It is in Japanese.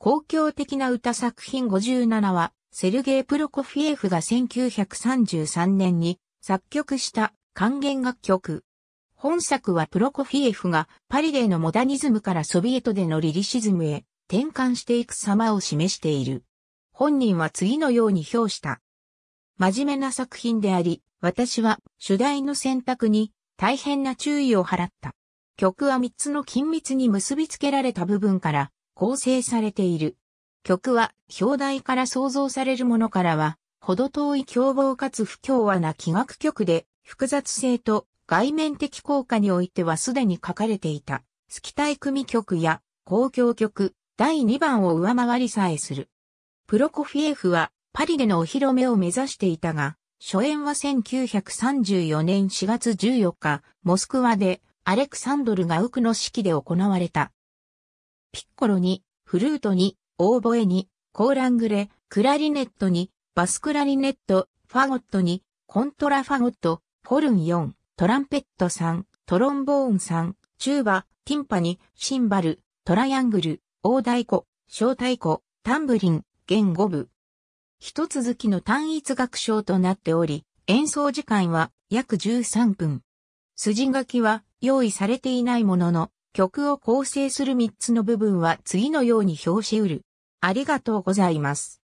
公共的な歌作品57は、セルゲイ・プロコフィエフが1933年に作曲した還元楽曲。本作はプロコフィエフがパリでのモダニズムからソビエトでのリリシズムへ転換していく様を示している。本人は次のように評した。真面目な作品であり、私は主題の選択に大変な注意を払った。曲は3つの緊密に結びつけられた部分から構成されている。曲は表題から想像されるものからは、ほど遠い凶暴かつ不協和な器楽曲で、複雑性と外面的効果においてはすでに書かれていた、好きたい組曲や公共曲、第2番を上回りさえする。プロコフィエフはパリでのお披露目を目指していたが、初演は1934年4月14日、モスクワでアレクサンドルがウクの指揮で行われた。ピッコロに、フルートに、オーボエに、コーラングレ、クラリネットに、バスクラリネット、ファゴットに、コントラファゴット、フォルン4、トランペット3、トロンボーン3、チューバ、ティンパニ、シンバル、トライアングル、大太鼓、小太鼓、タンブリン、弦5部。一続きの単一楽章となっており、演奏時間は約13分。筋書きは用意されていないものの、曲を構成する3つの部分は次のように表しうる。ありがとうございます。